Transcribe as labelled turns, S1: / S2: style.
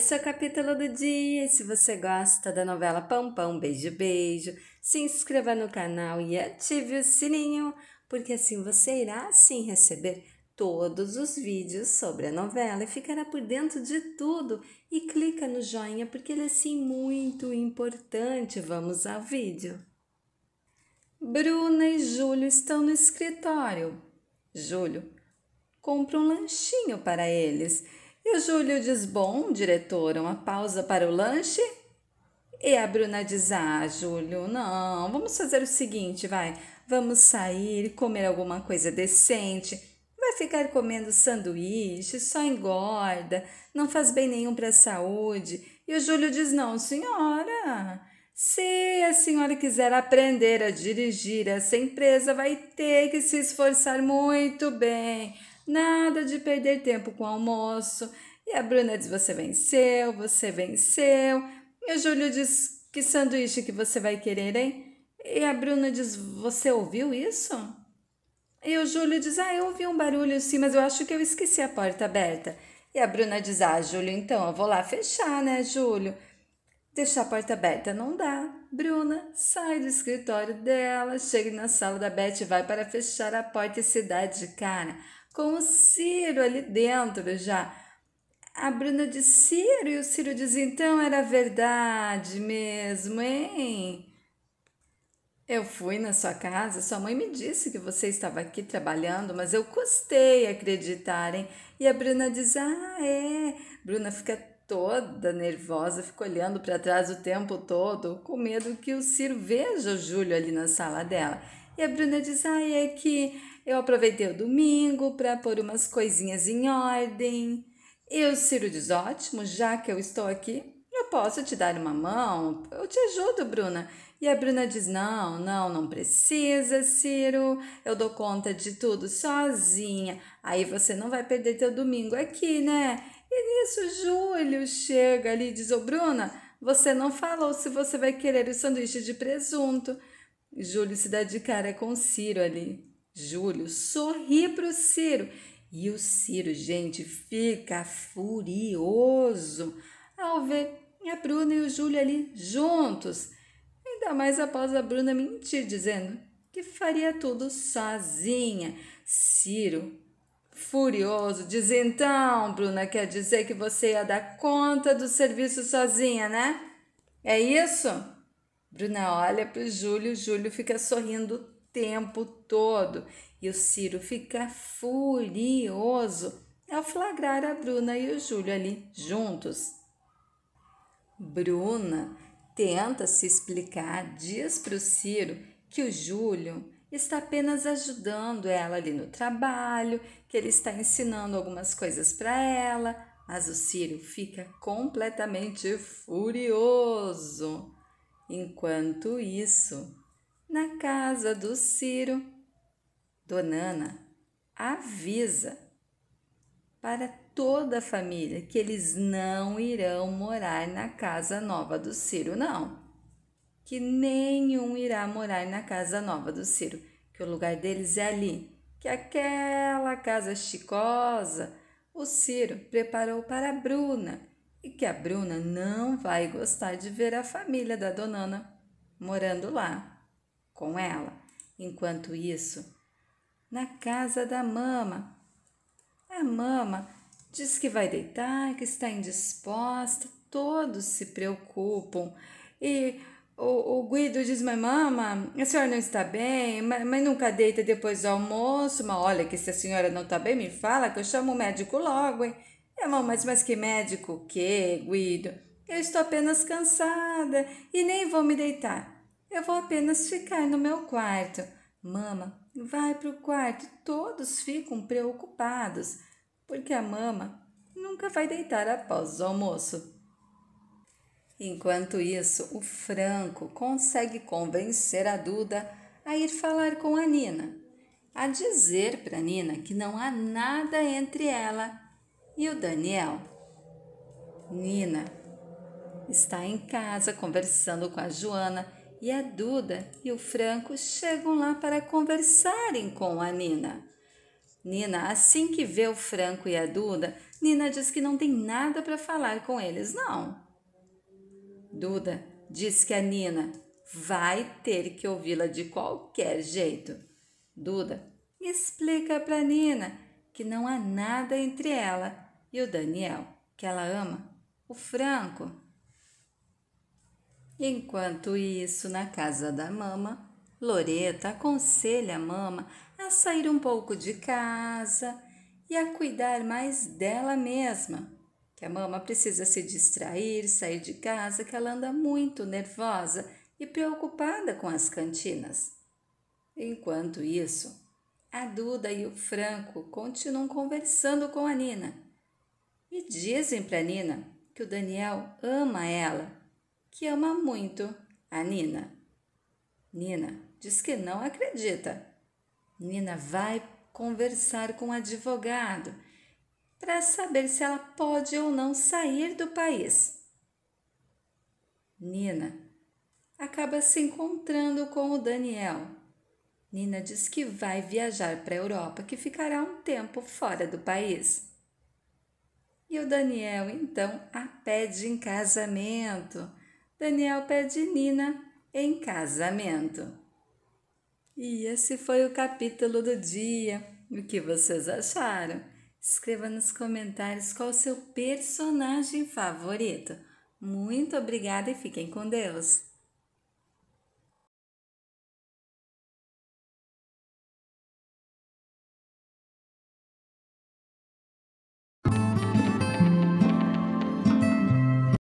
S1: esse é o capítulo do dia. E se você gosta da novela Pampão Beijo Beijo, se inscreva no canal e ative o sininho, porque assim você irá sim receber todos os vídeos sobre a novela e ficará por dentro de tudo. E clica no joinha porque ele é sim muito importante. Vamos ao vídeo. Bruna e Júlio estão no escritório. Júlio compra um lanchinho para eles e o Júlio diz: Bom, diretor, uma pausa para o lanche? E a Bruna diz: Ah, Júlio, não, vamos fazer o seguinte, vai. Vamos sair, comer alguma coisa decente. Vai ficar comendo sanduíche, só engorda, não faz bem nenhum para a saúde. E o Júlio diz: Não, senhora. Se a senhora quiser aprender a dirigir essa empresa, vai ter que se esforçar muito bem. Nada de perder tempo com o almoço. E a Bruna diz: Você venceu, você venceu. E o Júlio diz: Que sanduíche que você vai querer, hein? E a Bruna diz: Você ouviu isso? E o Júlio diz: Ah, eu ouvi um barulho sim, mas eu acho que eu esqueci a porta aberta. E a Bruna diz: Ah, Júlio, então eu vou lá fechar, né, Júlio? Deixar a porta aberta não dá. Bruna sai do escritório dela, chega na sala da Beth e vai para fechar a porta e se dá de cara com o Ciro ali dentro já. A Bruna diz Ciro e o Ciro diz: então era verdade mesmo, hein? Eu fui na sua casa, sua mãe me disse que você estava aqui trabalhando, mas eu custei acreditar, hein? E a Bruna diz: ah, é. Bruna fica toda nervosa, fica olhando para trás o tempo todo, com medo que o Ciro veja o Júlio ali na sala dela. E a Bruna diz: ah, é que eu aproveitei o domingo para pôr umas coisinhas em ordem. E o Ciro diz: ótimo, já que eu estou aqui, eu posso te dar uma mão? Eu te ajudo, Bruna. E a Bruna diz: não, não, não precisa, Ciro. Eu dou conta de tudo sozinha. Aí você não vai perder teu domingo aqui, né? E nisso, Júlio chega ali e diz: Ô oh, Bruna, você não falou se você vai querer o sanduíche de presunto. Júlio se dá de cara com Ciro ali. Júlio sorri para o Ciro e o Ciro, gente, fica furioso ao ver a Bruna e o Júlio ali juntos, ainda mais após a Bruna mentir dizendo que faria tudo sozinha. Ciro, furioso, diz então, Bruna, quer dizer que você ia dar conta do serviço sozinha, né? É isso? Bruna olha para o Júlio, Júlio fica sorrindo tempo todo e o Ciro fica furioso ao flagrar a Bruna e o Júlio ali juntos. Bruna tenta se explicar, diz para o Ciro que o Júlio está apenas ajudando ela ali no trabalho, que ele está ensinando algumas coisas para ela, mas o Ciro fica completamente furioso. Enquanto isso, na casa do Ciro. Donana avisa para toda a família que eles não irão morar na casa nova do Ciro, não. Que nenhum irá morar na casa nova do Ciro, que o lugar deles é ali, que aquela casa chicosa o Ciro preparou para a Bruna e que a Bruna não vai gostar de ver a família da Donana morando lá com ela. Enquanto isso, na casa da mama, a mama diz que vai deitar, que está indisposta, todos se preocupam e o, o, Guido diz: Mas, mama, a senhora não está bem, mas, mas nunca deita depois do almoço. Mas olha, que se a senhora não está bem, me fala que eu chamo o médico logo, hein? É, mãe, mas, mas que médico o quê, Guido? Eu estou apenas cansada e nem vou me deitar. Eu vou apenas ficar no meu quarto. Mama, vai para o quarto. Todos ficam preocupados, porque a mama nunca vai deitar após o almoço. Enquanto isso, o Franco consegue convencer a Duda a ir falar com a Nina, a dizer para Nina que não há nada entre ela e o Daniel. Nina está em casa conversando com a Joana e a Duda e o Franco chegam lá para conversarem com a Nina. Nina, assim que vê o Franco e a Duda, Nina diz que não tem nada para falar com eles, não. Duda diz que a Nina vai ter que ouvi-la de qualquer jeito. Duda explica para Nina que não há nada entre ela e o Daniel, que ela ama, o Franco Enquanto isso, na casa da mama, Loreta aconselha a mama a sair um pouco de casa e a cuidar mais dela mesma. Que a mama precisa se distrair, sair de casa, que ela anda muito nervosa e preocupada com as cantinas. Enquanto isso, a Duda e o Franco continuam conversando com a Nina e dizem para Nina que o Daniel ama ela que ama muito a Nina. Nina diz que não acredita. Nina vai conversar com o um advogado para saber se ela pode ou não sair do país. Nina acaba se encontrando com o Daniel. Nina diz que vai viajar para a Europa, que ficará um tempo fora do país. E o Daniel então a pede em casamento Daniel pede Nina em casamento. E esse foi o capítulo do dia. O que vocês acharam? Escreva nos comentários qual o seu personagem favorito. Muito obrigada e fiquem com Deus!